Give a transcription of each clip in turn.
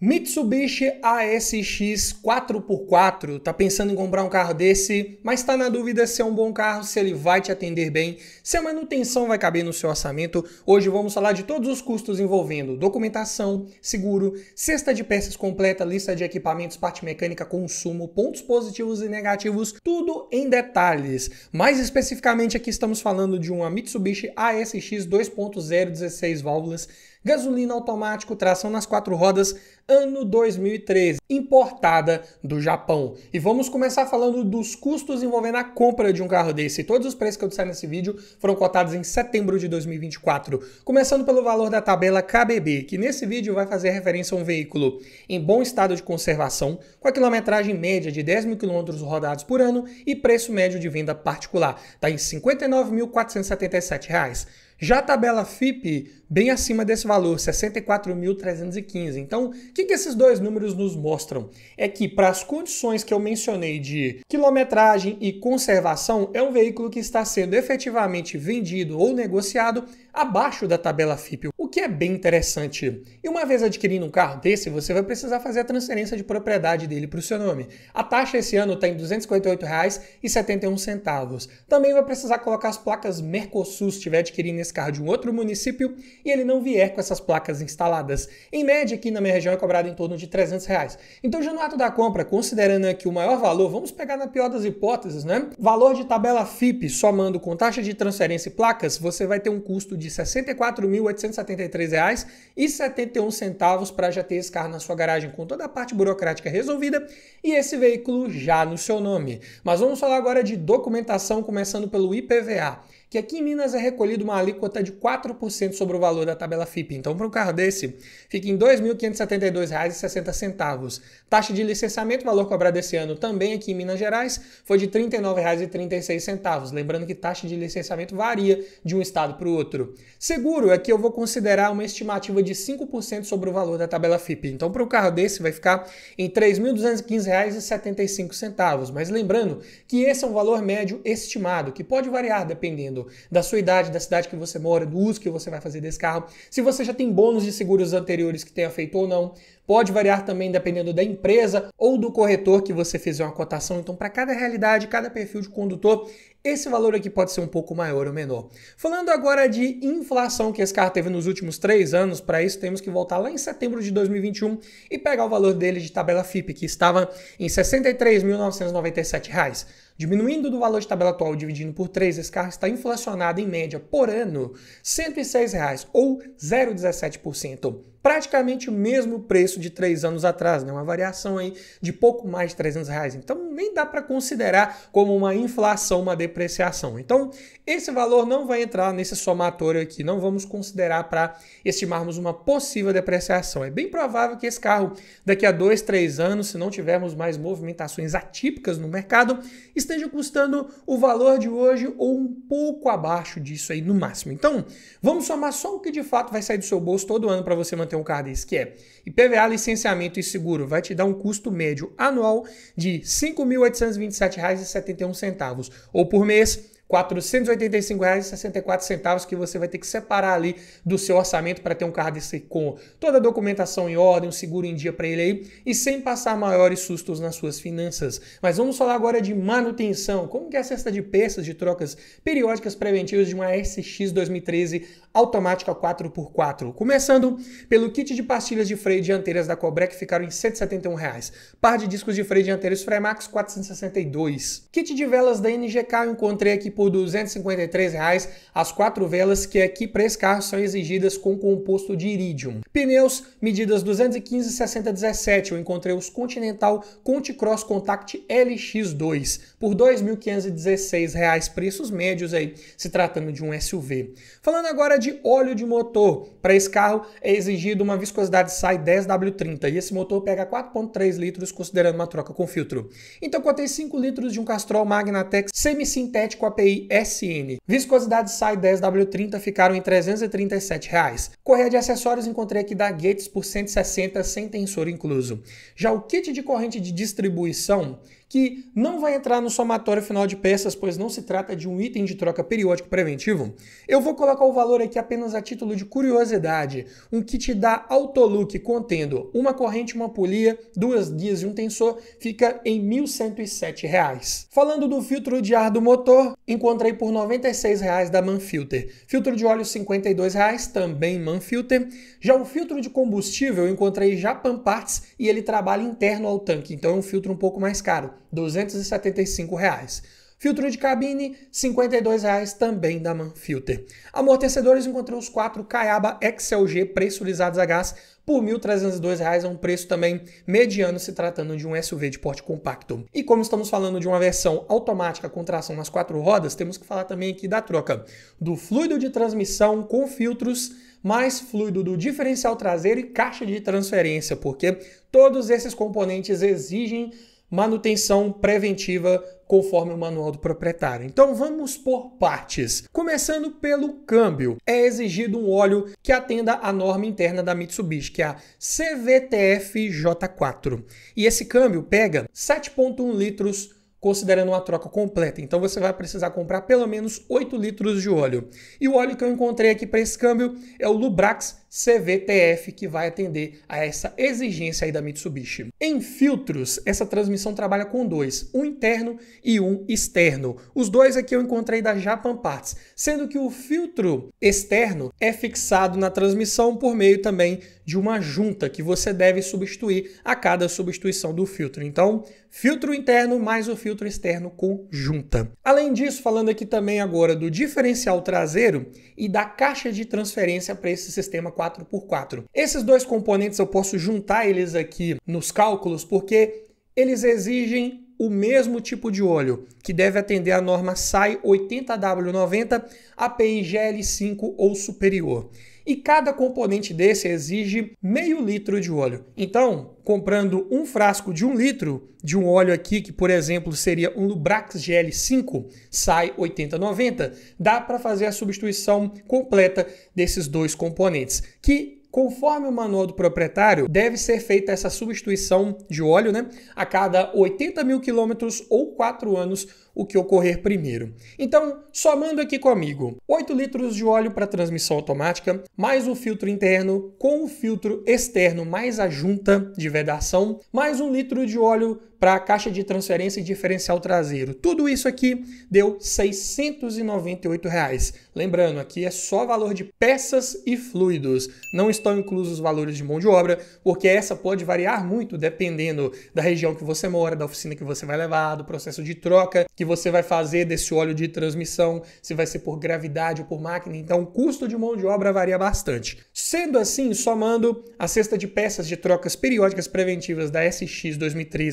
Mitsubishi ASX 4x4, tá pensando em comprar um carro desse, mas está na dúvida se é um bom carro, se ele vai te atender bem, se a manutenção vai caber no seu orçamento. Hoje vamos falar de todos os custos envolvendo documentação, seguro, cesta de peças completa, lista de equipamentos, parte mecânica, consumo, pontos positivos e negativos, tudo em detalhes. Mais especificamente aqui estamos falando de uma Mitsubishi ASX 2.0 16 válvulas gasolina automático tração nas quatro rodas, ano 2013, importada do Japão. E vamos começar falando dos custos envolvendo a compra de um carro desse. Todos os preços que eu disser nesse vídeo foram cotados em setembro de 2024. Começando pelo valor da tabela KBB, que nesse vídeo vai fazer referência a um veículo em bom estado de conservação, com a quilometragem média de 10 mil quilômetros rodados por ano e preço médio de venda particular. Está em R$ 59.477. Já a tabela FIP, bem acima desse valor, 64.315. Então, o que, que esses dois números nos mostram? É que, para as condições que eu mencionei de quilometragem e conservação, é um veículo que está sendo efetivamente vendido ou negociado abaixo da tabela FIP, o que é bem interessante. E uma vez adquirindo um carro desse, você vai precisar fazer a transferência de propriedade dele para o seu nome. A taxa esse ano está em R$ 258,71. Também vai precisar colocar as placas Mercosul se estiver adquirindo esse esse carro de um outro município e ele não vier com essas placas instaladas. Em média, aqui na minha região é cobrado em torno de 300 reais. Então, já no ato da compra, considerando aqui o maior valor, vamos pegar na pior das hipóteses, né? Valor de tabela FIP, somando com taxa de transferência e placas, você vai ter um custo de R$ 64.873,71 para já ter esse carro na sua garagem com toda a parte burocrática resolvida e esse veículo já no seu nome. Mas vamos falar agora de documentação, começando pelo IPVA que aqui em Minas é recolhido uma alíquota de 4% sobre o valor da tabela FIP. Então, para um carro desse, fica em R$ 2.572,60. Taxa de licenciamento, valor cobrado esse ano também aqui em Minas Gerais, foi de R$ 39,36. Lembrando que taxa de licenciamento varia de um estado para o outro. Seguro é que eu vou considerar uma estimativa de 5% sobre o valor da tabela FIP. Então, para um carro desse, vai ficar em R$ 3.215,75. Mas lembrando que esse é um valor médio estimado, que pode variar dependendo mundo, da sua idade, da cidade que você mora, do uso que você vai fazer desse carro, se você já tem bônus de seguros anteriores que tenha feito ou não, pode variar também dependendo da empresa ou do corretor que você fizer uma cotação. Então, para cada realidade, cada perfil de condutor, esse valor aqui pode ser um pouco maior ou menor. Falando agora de inflação que esse carro teve nos últimos três anos, para isso temos que voltar lá em setembro de 2021 e pegar o valor dele de tabela FIP, que estava em R$ 63.997. Diminuindo do valor de tabela atual dividindo por 3, esse carro está inflacionado em média por ano R$ 106,00 ou 0,17% praticamente o mesmo preço de três anos atrás, né? uma variação aí de pouco mais de 300 reais. Então nem dá para considerar como uma inflação, uma depreciação. Então esse valor não vai entrar nesse somatório aqui, não vamos considerar para estimarmos uma possível depreciação. É bem provável que esse carro daqui a dois, três anos, se não tivermos mais movimentações atípicas no mercado, esteja custando o valor de hoje ou um pouco abaixo disso aí no máximo. Então vamos somar só o que de fato vai sair do seu bolso todo ano para você manter Antônio Cardes, que é IPVA, licenciamento e seguro vai te dar um custo médio anual de R$ 5.827,71 ou por mês R$ 485,64 que você vai ter que separar ali do seu orçamento para ter um carro desse com toda a documentação em ordem, um seguro em dia para ele aí e sem passar maiores sustos nas suas finanças. Mas vamos falar agora de manutenção. Como que é a cesta de peças de trocas periódicas preventivas de uma SX 2013 automática 4x4? Começando pelo kit de pastilhas de freio dianteiras da Cobrec ficaram em R$ 171,00. reais. par de discos de freio dianteiros Fremax 462, kit de velas da NGK eu encontrei aqui por R$ 253,00 as quatro velas que aqui para esse carro são exigidas com composto de iridium. Pneus, medidas 215 60 17, eu encontrei os Continental Conti Cross Contact LX2 por R$ 2.516, preços médios aí, se tratando de um SUV. Falando agora de óleo de motor, para esse carro é exigido uma viscosidade SAI 10W30 e esse motor pega 4.3 litros considerando uma troca com filtro. Então, contei 5 litros de um Castrol Magnatec semissintético API EISN. Viscosidade SAI 10W30 ficaram em R$ 337. Reais. Correia de acessórios encontrei aqui da Gates por 160 sem tensor incluso. Já o kit de corrente de distribuição que não vai entrar no somatório final de peças, pois não se trata de um item de troca periódico preventivo, eu vou colocar o valor aqui apenas a título de curiosidade, um kit da Autolook contendo uma corrente, uma polia, duas guias e um tensor, fica em R$ 1.107. Falando do filtro de ar do motor, encontrei por R$ 96,00 da Manfilter. Filtro de óleo R$ 52,00, também Manfilter. Já o filtro de combustível eu encontrei Japan Parts e ele trabalha interno ao tanque, então é um filtro um pouco mais caro. 275 reais. Filtro de cabine, R$ 52,00 também da Manfilter. Amortecedores encontrei os quatro Cayaba XLG pressurizados a gás por R$ 1.302, é um preço também mediano se tratando de um SUV de porte compacto. E como estamos falando de uma versão automática com tração nas quatro rodas, temos que falar também aqui da troca do fluido de transmissão com filtros mais fluido do diferencial traseiro e caixa de transferência, porque todos esses componentes exigem manutenção preventiva conforme o manual do proprietário. Então vamos por partes. Começando pelo câmbio. É exigido um óleo que atenda à norma interna da Mitsubishi, que é a CVTF-J4. E esse câmbio pega 7.1 litros considerando uma troca completa. Então você vai precisar comprar pelo menos 8 litros de óleo. E o óleo que eu encontrei aqui para esse câmbio é o Lubrax CVTF que vai atender a essa exigência aí da Mitsubishi. Em filtros, essa transmissão trabalha com dois, um interno e um externo. Os dois aqui eu encontrei da Japan Parts, sendo que o filtro externo é fixado na transmissão por meio também de uma junta que você deve substituir a cada substituição do filtro. Então, filtro interno mais o filtro externo com junta. Além disso, falando aqui também agora do diferencial traseiro e da caixa de transferência para esse sistema 4x4. Esses dois componentes eu posso juntar eles aqui nos cálculos porque eles exigem o mesmo tipo de olho, que deve atender a norma SAI 80W90 API GL5 ou superior e cada componente desse exige meio litro de óleo. Então, comprando um frasco de um litro de um óleo aqui, que por exemplo seria um Lubrax GL5, sai 80,90, dá para fazer a substituição completa desses dois componentes, que Conforme o manual do proprietário, deve ser feita essa substituição de óleo né, a cada 80 mil quilômetros ou 4 anos o que ocorrer primeiro. Então, somando aqui comigo, 8 litros de óleo para transmissão automática, mais o filtro interno com o filtro externo mais a junta de vedação, mais um litro de óleo para a caixa de transferência e diferencial traseiro. Tudo isso aqui deu R$ 698. Reais. Lembrando, aqui é só valor de peças e fluidos. Não estão inclusos os valores de mão de obra, porque essa pode variar muito dependendo da região que você mora, da oficina que você vai levar, do processo de troca que você vai fazer desse óleo de transmissão, se vai ser por gravidade ou por máquina, então o custo de mão de obra varia bastante. Sendo assim, somando a cesta de peças de trocas periódicas preventivas da SX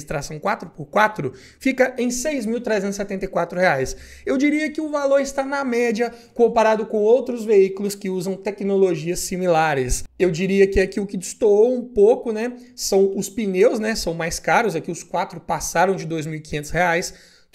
tração 4 x 4 fica em R$ 6.374. Eu diria que o valor está na média comparado com outros veículos que usam tecnologias similares. Eu diria que aqui o que destoou um pouco, né, são os pneus, né, são mais caros, aqui os quatro passaram de R$ 2.500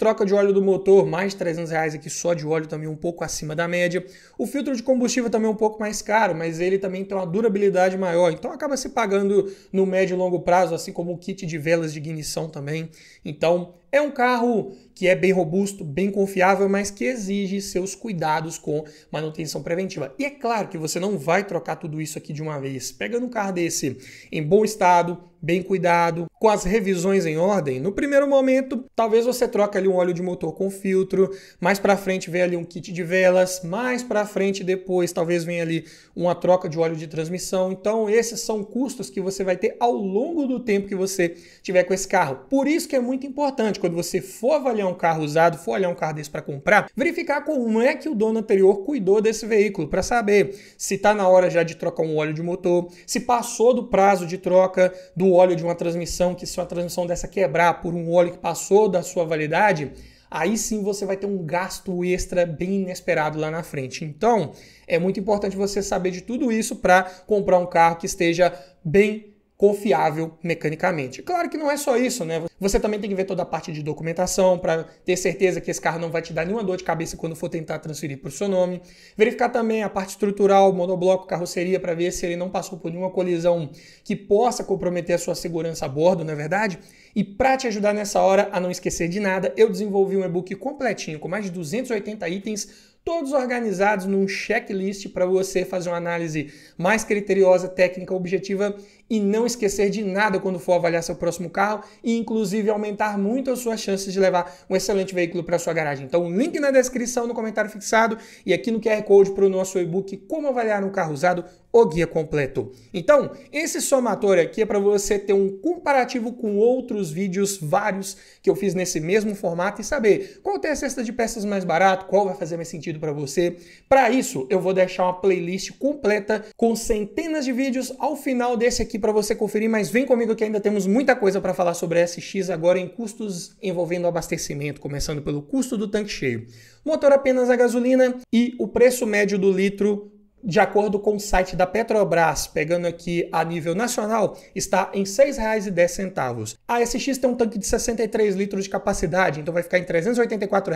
Troca de óleo do motor, mais 300 reais aqui só de óleo também um pouco acima da média. O filtro de combustível também é um pouco mais caro, mas ele também tem uma durabilidade maior, então acaba se pagando no médio e longo prazo, assim como o kit de velas de ignição também. Então é um carro que é bem robusto, bem confiável, mas que exige seus cuidados com manutenção preventiva. E é claro que você não vai trocar tudo isso aqui de uma vez. Pegando um carro desse em bom estado, bem cuidado, com as revisões em ordem, no primeiro momento, talvez você troque ali um óleo de motor com filtro, mais para frente vem ali um kit de velas, mais para frente depois talvez venha ali uma troca de óleo de transmissão. Então, esses são custos que você vai ter ao longo do tempo que você tiver com esse carro. Por isso que é muito importante quando você for avaliar um carro usado, for olhar um carro desse para comprar, verificar como é que o dono anterior cuidou desse veículo, para saber se está na hora já de trocar um óleo de motor, se passou do prazo de troca do óleo de uma transmissão, que se uma transmissão dessa quebrar por um óleo que passou da sua validade, aí sim você vai ter um gasto extra bem inesperado lá na frente. Então, é muito importante você saber de tudo isso para comprar um carro que esteja bem confiável mecanicamente. Claro que não é só isso, né? Você também tem que ver toda a parte de documentação para ter certeza que esse carro não vai te dar nenhuma dor de cabeça quando for tentar transferir para o seu nome. Verificar também a parte estrutural, monobloco, carroceria para ver se ele não passou por nenhuma colisão que possa comprometer a sua segurança a bordo, não é verdade? E para te ajudar nessa hora a não esquecer de nada, eu desenvolvi um e-book completinho com mais de 280 itens todos organizados num checklist para você fazer uma análise mais criteriosa, técnica, objetiva e não esquecer de nada quando for avaliar seu próximo carro e inclusive aumentar muito as suas chances de levar um excelente veículo para sua garagem. Então, link na descrição, no comentário fixado e aqui no QR Code para o nosso e-book Como avaliar um carro usado, o guia completo. Então, esse somatório aqui é para você ter um comparativo com outros vídeos vários que eu fiz nesse mesmo formato e saber qual tem a cesta de peças mais barato, qual vai fazer mais sentido para você. Para isso, eu vou deixar uma playlist completa com centenas de vídeos ao final desse aqui para você conferir, mas vem comigo que ainda temos muita coisa para falar sobre a SX agora em custos envolvendo abastecimento, começando pelo custo do tanque cheio, motor apenas a gasolina e o preço médio do litro de acordo com o site da Petrobras, pegando aqui a nível nacional, está em R$ 6,10. A SX tem um tanque de 63 litros de capacidade, então vai ficar em R$ 384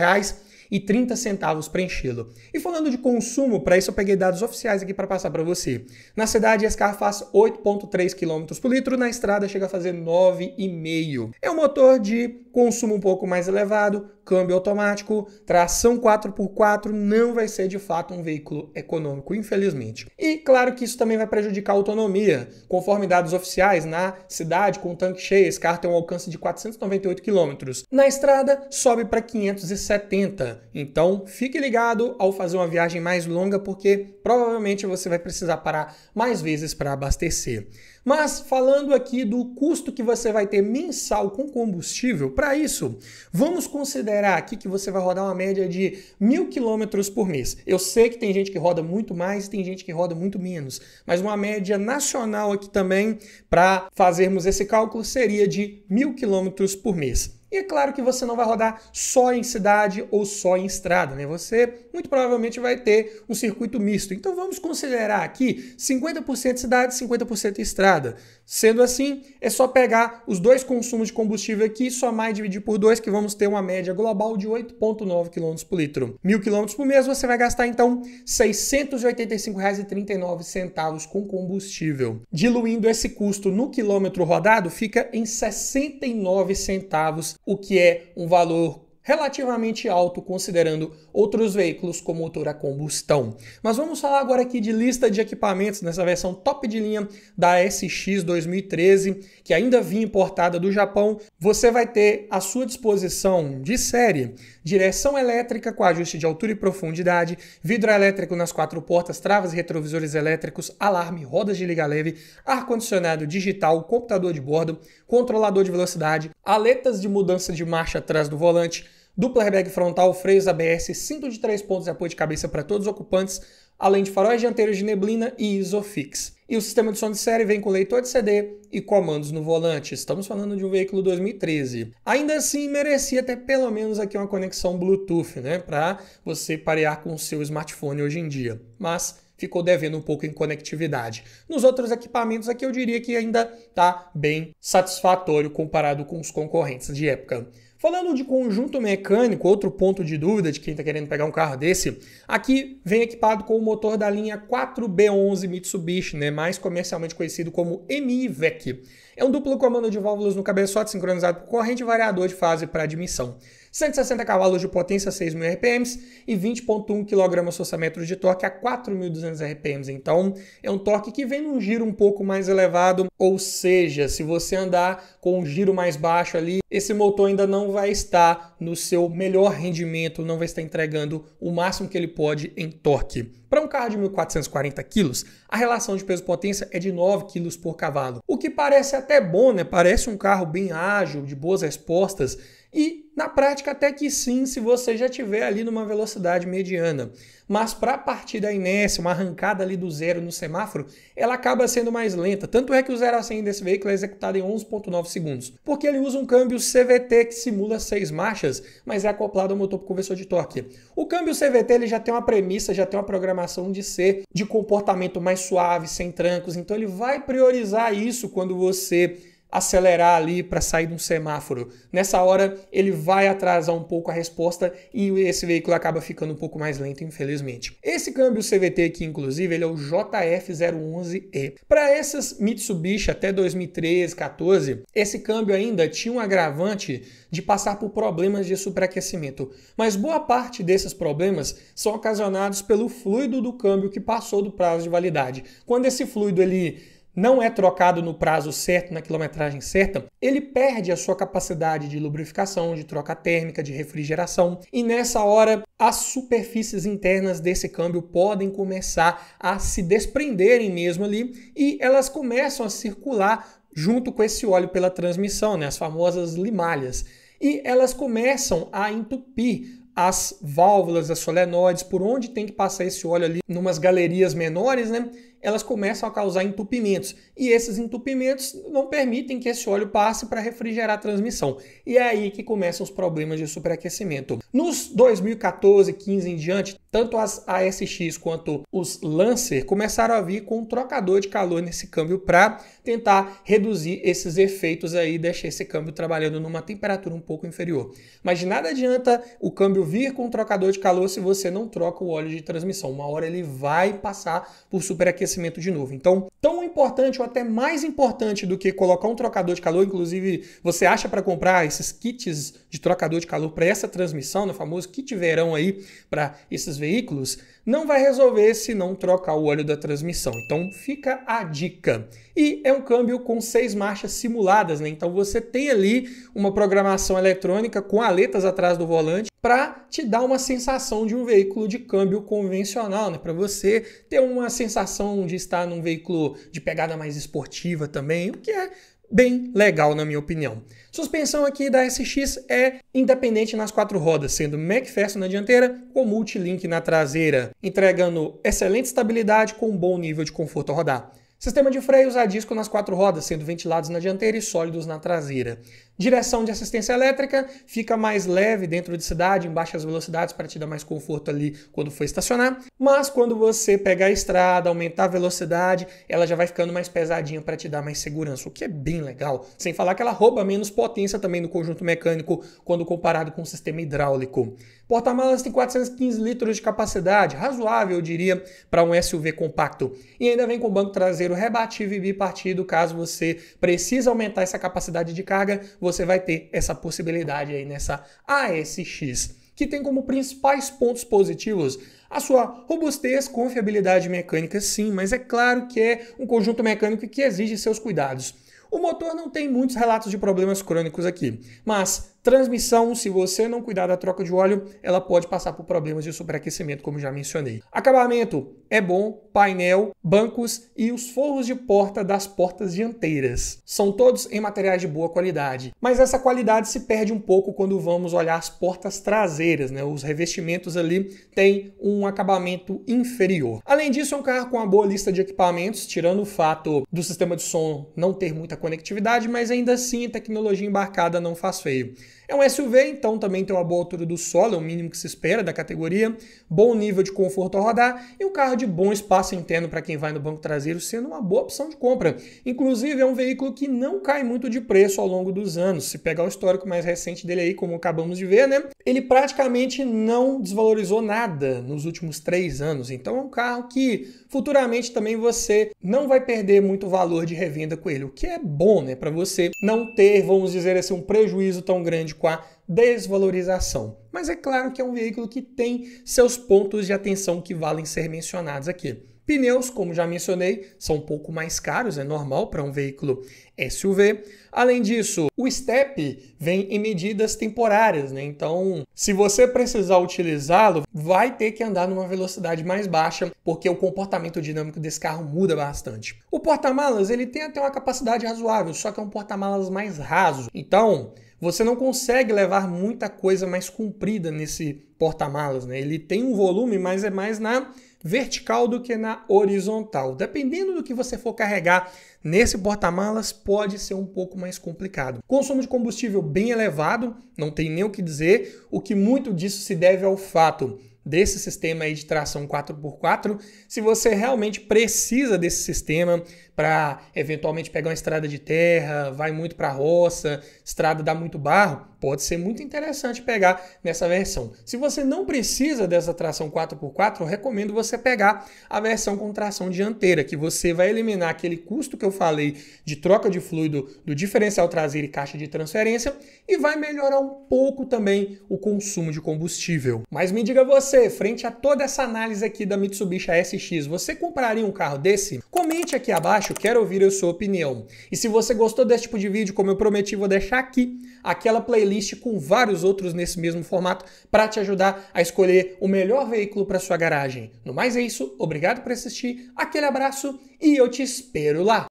e 30 centavos para enchê-lo. E falando de consumo, para isso eu peguei dados oficiais aqui para passar para você. Na cidade, esse carro faz 8,3 km por litro, na estrada chega a fazer 9,5. É um motor de consumo um pouco mais elevado, câmbio automático, tração 4x4, não vai ser de fato um veículo econômico, infelizmente. E claro que isso também vai prejudicar a autonomia. Conforme dados oficiais, na cidade, com o tanque cheio, esse carro tem um alcance de 498 km. Na estrada, sobe para 570. Então, fique ligado ao fazer uma viagem mais longa, porque provavelmente você vai precisar parar mais vezes para abastecer. Mas falando aqui do custo que você vai ter mensal com combustível, para isso, vamos considerar aqui que você vai rodar uma média de mil quilômetros por mês. Eu sei que tem gente que roda muito mais, tem gente que roda muito menos, mas uma média nacional aqui também para fazermos esse cálculo seria de mil quilômetros por mês. E é claro que você não vai rodar só em cidade ou só em estrada, né? Você muito provavelmente vai ter um circuito misto. Então vamos considerar aqui 50% cidade, 50% estrada. Sendo assim, é só pegar os dois consumos de combustível aqui, somar e dividir por dois, que vamos ter uma média global de 8,9 km por litro. Mil km por mês, você vai gastar então R$ 685,39 com combustível. Diluindo esse custo no quilômetro rodado, fica em 69 centavos o que é um valor relativamente alto considerando outros veículos com motor a combustão. Mas vamos falar agora aqui de lista de equipamentos nessa versão top de linha da SX 2013, que ainda vinha importada do Japão. Você vai ter à sua disposição de série direção elétrica com ajuste de altura e profundidade, vidro elétrico nas quatro portas, travas e retrovisores elétricos, alarme, rodas de liga leve, ar-condicionado digital, computador de bordo, controlador de velocidade, aletas de mudança de marcha atrás do volante, dupla airbag frontal, freios ABS, cinto de três pontos e apoio de cabeça para todos os ocupantes, além de faróis dianteiros de neblina e Isofix. E o sistema de som de série vem com leitor de CD e comandos no volante. Estamos falando de um veículo 2013. Ainda assim, merecia ter pelo menos aqui uma conexão Bluetooth, né, para você parear com o seu smartphone hoje em dia. Mas ficou devendo um pouco em conectividade. Nos outros equipamentos aqui eu diria que ainda está bem satisfatório comparado com os concorrentes de época. Falando de conjunto mecânico, outro ponto de dúvida de quem está querendo pegar um carro desse, aqui vem equipado com o motor da linha 4B11 Mitsubishi, né, mais comercialmente conhecido como MIVEC. É um duplo comando de válvulas no cabeçote sincronizado por corrente e variador de fase para admissão. 160 cavalos de potência, 6.000 RPMs e 20.1 kgfm de torque a 4.200 RPMs. Então, é um torque que vem num giro um pouco mais elevado, ou seja, se você andar com um giro mais baixo ali, esse motor ainda não vai estar no seu melhor rendimento, não vai estar entregando o máximo que ele pode em torque. Para um carro de 1.440 kg, a relação de peso-potência é de 9 kg por cavalo, o que parece até bom, né? Parece um carro bem ágil, de boas respostas e na prática, até que sim, se você já tiver ali numa velocidade mediana. Mas para partir da inércia, uma arrancada ali do zero no semáforo, ela acaba sendo mais lenta. Tanto é que o zero a 100 desse veículo é executado em 11,9 segundos, porque ele usa um câmbio CVT que simula seis marchas, mas é acoplado ao motor conversor de torque. O câmbio CVT ele já tem uma premissa, já tem uma programação de ser de comportamento mais suave, sem trancos, então ele vai priorizar isso quando você acelerar ali para sair de um semáforo. Nessa hora, ele vai atrasar um pouco a resposta e esse veículo acaba ficando um pouco mais lento, infelizmente. Esse câmbio CVT aqui, inclusive, ele é o JF011E. Para essas Mitsubishi até 2013, 14, esse câmbio ainda tinha um agravante de passar por problemas de superaquecimento, mas boa parte desses problemas são ocasionados pelo fluido do câmbio que passou do prazo de validade. Quando esse fluido ele não é trocado no prazo certo, na quilometragem certa, ele perde a sua capacidade de lubrificação, de troca térmica, de refrigeração, e nessa hora as superfícies internas desse câmbio podem começar a se desprenderem mesmo ali e elas começam a circular junto com esse óleo pela transmissão, né, as famosas limalhas. E elas começam a entupir as válvulas, as solenoides, por onde tem que passar esse óleo ali, numas galerias menores, né? elas começam a causar entupimentos. E esses entupimentos não permitem que esse óleo passe para refrigerar a transmissão. E é aí que começam os problemas de superaquecimento. Nos 2014, 15 em diante, tanto as ASX quanto os Lancer começaram a vir com um trocador de calor nesse câmbio para tentar reduzir esses efeitos aí e deixar esse câmbio trabalhando numa temperatura um pouco inferior. Mas de nada adianta o câmbio vir com um trocador de calor se você não troca o óleo de transmissão. Uma hora ele vai passar por superaquecimento aquecimento de novo. Então, tão importante ou até mais importante do que colocar um trocador de calor, inclusive você acha para comprar esses kits de trocador de calor para essa transmissão, no né, famoso kit verão aí para esses veículos, não vai resolver se não trocar o óleo da transmissão. Então fica a dica. E é um câmbio com seis marchas simuladas, né? Então você tem ali uma programação eletrônica com aletas atrás do volante para te dar uma sensação de um veículo de câmbio convencional, né? Para você ter uma sensação de estar num veículo de pegada mais esportiva também, o que é bem legal, na minha opinião. Suspensão aqui da SX é independente nas quatro rodas, sendo MacPherson na dianteira ou Multilink na traseira, entregando excelente estabilidade com um bom nível de conforto ao rodar. Sistema de freios a disco nas quatro rodas, sendo ventilados na dianteira e sólidos na traseira. Direção de assistência elétrica fica mais leve dentro de cidade, em baixas velocidades, para te dar mais conforto ali quando for estacionar. Mas quando você pegar a estrada, aumentar a velocidade, ela já vai ficando mais pesadinha para te dar mais segurança, o que é bem legal. Sem falar que ela rouba menos potência também no conjunto mecânico quando comparado com o sistema hidráulico. Porta-malas tem 415 litros de capacidade, razoável, eu diria, para um SUV compacto. E ainda vem com banco traseiro rebatível e bipartido, caso você precise aumentar essa capacidade de carga você vai ter essa possibilidade aí nessa ASX, que tem como principais pontos positivos a sua robustez, confiabilidade mecânica, sim, mas é claro que é um conjunto mecânico que exige seus cuidados. O motor não tem muitos relatos de problemas crônicos aqui, mas Transmissão, se você não cuidar da troca de óleo, ela pode passar por problemas de superaquecimento, como já mencionei. Acabamento é bom, painel, bancos e os forros de porta das portas dianteiras. São todos em materiais de boa qualidade, mas essa qualidade se perde um pouco quando vamos olhar as portas traseiras, né? Os revestimentos ali têm um acabamento inferior. Além disso, é um carro com uma boa lista de equipamentos, tirando o fato do sistema de som não ter muita conectividade, mas ainda assim a tecnologia embarcada não faz feio. É um SUV, então também tem uma boa altura do solo, é o mínimo que se espera da categoria, bom nível de conforto ao rodar e um carro de bom espaço interno para quem vai no banco traseiro, sendo uma boa opção de compra. Inclusive, é um veículo que não cai muito de preço ao longo dos anos. Se pegar o histórico mais recente dele aí, como acabamos de ver, né? Ele praticamente não desvalorizou nada nos últimos três anos. Então é um carro que futuramente também você não vai perder muito valor de revenda com ele, o que é bom, né? Para você não ter, vamos dizer assim, um prejuízo tão grande com a desvalorização. Mas é claro que é um veículo que tem seus pontos de atenção que valem ser mencionados aqui. Pneus, como já mencionei, são um pouco mais caros, é normal para um veículo SUV. Além disso, o STEP vem em medidas temporárias, né? Então, se você precisar utilizá-lo, vai ter que andar numa velocidade mais baixa, porque o comportamento dinâmico desse carro muda bastante. O porta-malas, ele tem até uma capacidade razoável, só que é um porta-malas mais raso. Então, você não consegue levar muita coisa mais comprida nesse porta-malas. Né? Ele tem um volume, mas é mais na vertical do que na horizontal. Dependendo do que você for carregar nesse porta-malas, pode ser um pouco mais complicado. Consumo de combustível bem elevado, não tem nem o que dizer, o que muito disso se deve ao fato desse sistema aí de tração 4x4. Se você realmente precisa desse sistema, para eventualmente pegar uma estrada de terra, vai muito para roça, estrada dá muito barro, pode ser muito interessante pegar nessa versão. Se você não precisa dessa tração 4x4, eu recomendo você pegar a versão com tração dianteira, que você vai eliminar aquele custo que eu falei de troca de fluido do diferencial traseiro e caixa de transferência e vai melhorar um pouco também o consumo de combustível. Mas me diga você, frente a toda essa análise aqui da Mitsubishi SX, você compraria um carro desse? Comente aqui abaixo acho, quero ouvir a sua opinião. E se você gostou desse tipo de vídeo, como eu prometi, vou deixar aqui aquela playlist com vários outros nesse mesmo formato para te ajudar a escolher o melhor veículo para sua garagem. No mais é isso, obrigado por assistir, aquele abraço e eu te espero lá.